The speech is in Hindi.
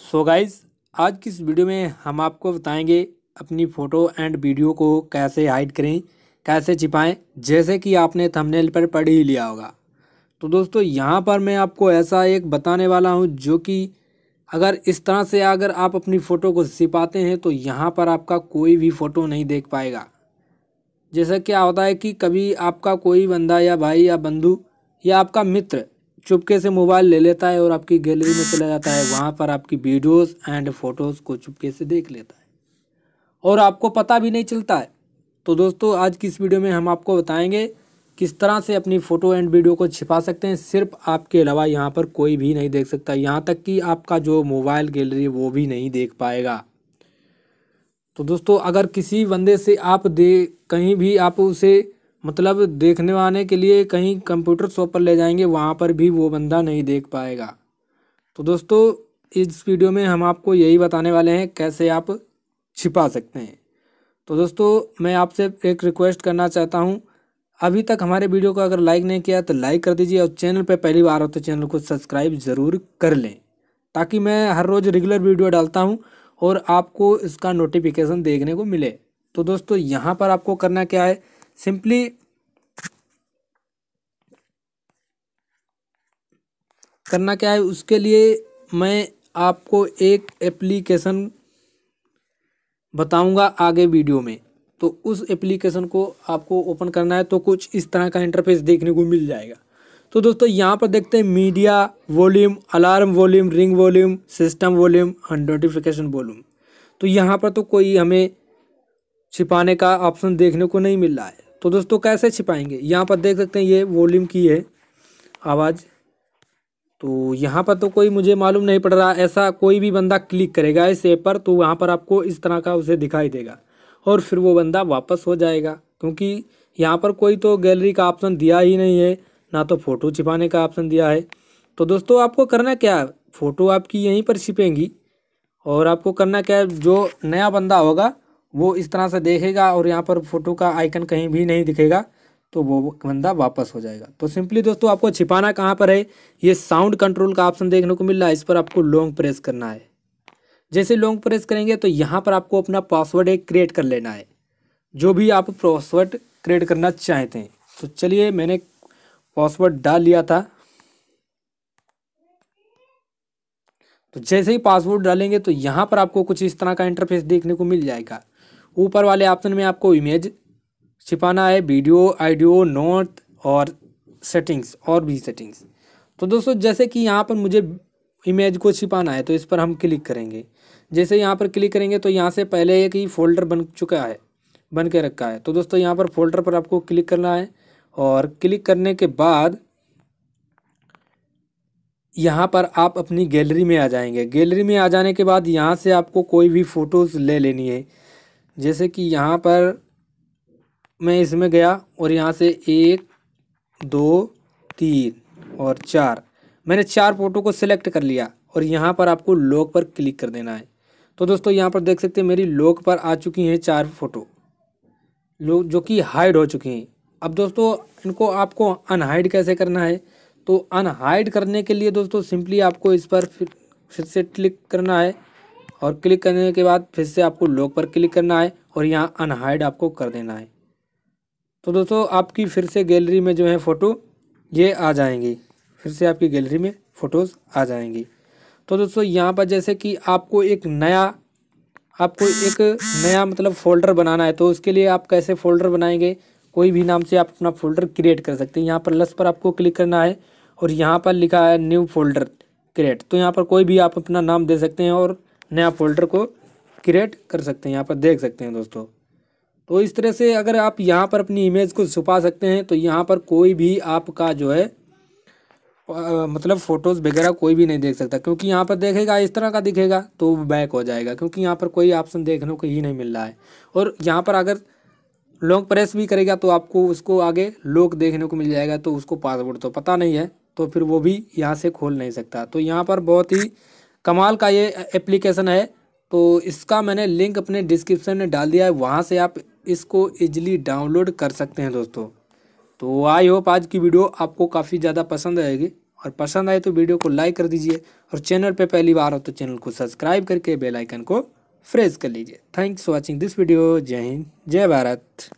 सो so गाइज आज की इस वीडियो में हम आपको बताएंगे अपनी फ़ोटो एंड वीडियो को कैसे हाइड करें कैसे छिपाएं जैसे कि आपने थंबनेल पर पढ़ ही लिया होगा तो दोस्तों यहाँ पर मैं आपको ऐसा एक बताने वाला हूँ जो कि अगर इस तरह से अगर आप अपनी फ़ोटो को छिपाते हैं तो यहाँ पर आपका कोई भी फ़ोटो नहीं देख पाएगा जैसा क्या होता है कि कभी आपका कोई बंदा या भाई या बंधु या आपका मित्र चुपके से मोबाइल ले लेता है और आपकी गैलरी में चला जाता है वहाँ पर आपकी वीडियोस एंड फोटोज़ को चुपके से देख लेता है और आपको पता भी नहीं चलता है तो दोस्तों आज की इस वीडियो में हम आपको बताएंगे किस तरह से अपनी फ़ोटो एंड वीडियो को छिपा सकते हैं सिर्फ आपके अलावा यहाँ पर कोई भी नहीं देख सकता यहाँ तक कि आपका जो मोबाइल गैलरी वो भी नहीं देख पाएगा तो दोस्तों अगर किसी बंदे से आप दे कहीं भी आप उसे मतलब देखने आने के लिए कहीं कंप्यूटर शॉप पर ले जाएंगे वहाँ पर भी वो बंदा नहीं देख पाएगा तो दोस्तों इस वीडियो में हम आपको यही बताने वाले हैं कैसे आप छिपा सकते हैं तो दोस्तों मैं आपसे एक रिक्वेस्ट करना चाहता हूँ अभी तक हमारे वीडियो को अगर लाइक नहीं किया तो लाइक कर दीजिए और चैनल पर पहली बार हो तो चैनल को सब्सक्राइब ज़रूर कर लें ताकि मैं हर रोज़ रेगुलर वीडियो डालता हूँ और आपको इसका नोटिफिकेशन देखने को मिले तो दोस्तों यहाँ पर आपको करना क्या है सिंपली करना क्या है उसके लिए मैं आपको एक एप्लीकेशन बताऊंगा आगे वीडियो में तो उस एप्लीकेशन को आपको ओपन करना है तो कुछ इस तरह का इंटरफेस देखने को मिल जाएगा तो दोस्तों यहाँ पर देखते हैं media volume alarm volume ring volume system volume और नोटिफिकेशन वॉल्यूम तो यहाँ पर तो कोई हमें छिपाने का ऑप्शन देखने को नहीं मिल रहा है तो दोस्तों कैसे छिपाएंगे यहाँ पर देख सकते हैं ये वॉल्यूम की है आवाज़ तो यहाँ पर तो कोई मुझे मालूम नहीं पड़ रहा ऐसा कोई भी बंदा क्लिक करेगा इस ऐप पर तो वहाँ पर आपको इस तरह का उसे दिखाई देगा और फिर वो बंदा वापस हो जाएगा क्योंकि यहाँ पर कोई तो गैलरी का ऑप्शन दिया ही नहीं है ना तो फ़ोटो छिपाने का ऑप्शन दिया है तो दोस्तों आपको करना क्या है फ़ोटो आपकी यहीं पर छिपेंगी और आपको करना क्या है जो नया बंदा होगा वो इस तरह से देखेगा और यहाँ पर फोटो का आइकन कहीं भी नहीं दिखेगा तो वो बंदा वापस हो जाएगा तो सिंपली दोस्तों आपको छिपाना कहाँ पर है ये साउंड कंट्रोल का ऑप्शन देखने को मिल रहा है इस पर आपको लॉन्ग प्रेस करना है जैसे लॉन्ग प्रेस करेंगे तो यहाँ पर आपको अपना पासवर्ड एक क्रिएट कर लेना है जो भी आप पासवर्ड क्रिएट करना चाहते हैं तो चलिए मैंने पासवर्ड डाल लिया था तो जैसे ही पासवर्ड डालेंगे तो यहाँ पर आपको कुछ इस तरह का इंटरफेस देखने को मिल जाएगा ऊपर वाले ऑप्शन में आपको इमेज छिपाना है वीडियो आइडियो नोट और सेटिंग्स और भी सेटिंग्स तो दोस्तों जैसे कि यहाँ पर मुझे इमेज को छिपाना है तो इस पर हम क्लिक करेंगे जैसे यहाँ पर क्लिक करेंगे तो यहाँ से पहले एक ही फोल्डर बन चुका है बन के रखा है तो दोस्तों यहाँ पर फोल्डर पर आपको क्लिक करना है और क्लिक करने के बाद यहाँ पर आप अपनी गैलरी में आ जाएंगे गैलरी में आ जाने के बाद यहाँ से आपको कोई भी फ़ोटोज़ ले लेनी है जैसे कि यहाँ पर मैं इसमें गया और यहाँ से एक दो तीन और चार मैंने चार फोटो को सिलेक्ट कर लिया और यहाँ पर आपको लॉक पर क्लिक कर देना है तो दोस्तों यहाँ पर देख सकते हैं मेरी लॉक पर आ चुकी हैं चार फोटो लोग जो कि हाइड हो चुकी हैं अब दोस्तों इनको आपको अनहाइड कैसे करना है तो अनहाइड करने के लिए दोस्तों सिंपली आपको इस पर फिर फिर से क्लिक करना है और क्लिक करने के बाद फिर से आपको लॉक पर क्लिक करना है और यहाँ अनहाइड आपको कर देना है तो दोस्तों आपकी फिर से गैलरी में जो है फ़ोटो ये आ जाएंगी फिर से आपकी गैलरी में फ़ोटोज़ आ जाएंगी तो दोस्तों यहाँ पर जैसे कि आपको एक नया आपको एक नया मतलब फ़ोल्डर बनाना है तो उसके लिए आप कैसे फ़ोल्डर बनाएंगे कोई भी नाम से आप अपना फ़ोल्डर क्रिएट कर सकते हैं यहाँ पर लस पर आपको क्लिक करना है और यहाँ पर लिखा है न्यू फोल्डर क्रिएट तो यहाँ पर कोई भी आप अपना नाम दे सकते हैं और नया फोल्डर को क्रिएट कर सकते हैं यहाँ पर देख सकते हैं दोस्तों तो इस तरह से अगर आप यहाँ पर अपनी इमेज को छुपा सकते हैं तो यहाँ पर कोई भी आपका जो है आ, मतलब फ़ोटोज़ वगैरह कोई भी नहीं देख सकता क्योंकि यहाँ पर देखेगा इस तरह का दिखेगा तो बैक हो जाएगा क्योंकि यहाँ पर कोई ऑप्शन देखने को ही नहीं मिल रहा है और यहाँ पर अगर लॉन्ग प्रेस भी करेगा तो आपको उसको आगे लॉक देखने को मिल जाएगा तो उसको पासवर्ड तो पता नहीं है तो फिर वो भी यहाँ से खोल नहीं सकता तो यहाँ पर बहुत ही कमाल का ये एप्लीकेशन है तो इसका मैंने लिंक अपने डिस्क्रिप्शन में डाल दिया है वहाँ से आप इसको इजीली डाउनलोड कर सकते हैं दोस्तों तो आई होप आज की वीडियो आपको काफ़ी ज़्यादा पसंद आएगी और पसंद आए तो वीडियो को लाइक कर दीजिए और चैनल पे पहली बार हो तो चैनल को सब्सक्राइब करके बेल आइकन को फ्रेस कर लीजिए thanks for watching this video जय हिंद जय भारत